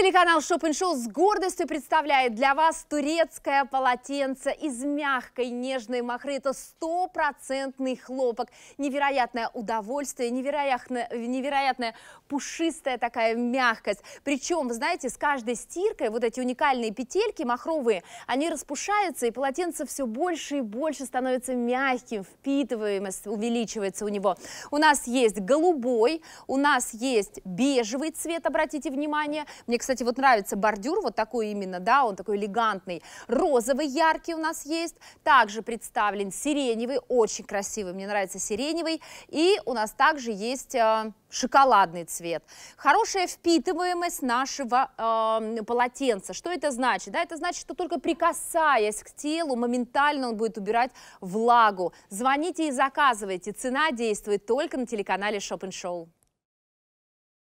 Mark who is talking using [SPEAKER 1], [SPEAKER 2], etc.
[SPEAKER 1] Телеканал Шопин Шоу с гордостью представляет для вас турецкое полотенце из мягкой нежной махры. Это стопроцентный хлопок. Невероятное удовольствие, невероятная, невероятная пушистая такая мягкость. Причем, вы знаете, с каждой стиркой вот эти уникальные петельки махровые, они распушаются, и полотенце все больше и больше становится мягким, впитываемость увеличивается у него. У нас есть голубой, у нас есть бежевый цвет, обратите внимание. Мне, кстати, кстати, вот нравится бордюр, вот такой именно, да, он такой элегантный. Розовый яркий у нас есть. Также представлен сиреневый, очень красивый, мне нравится сиреневый. И у нас также есть э, шоколадный цвет. Хорошая впитываемость нашего э, полотенца. Что это значит? Да, это значит, что только прикасаясь к телу, моментально он будет убирать влагу. Звоните и заказывайте. Цена действует только на телеканале Шоп Шоу.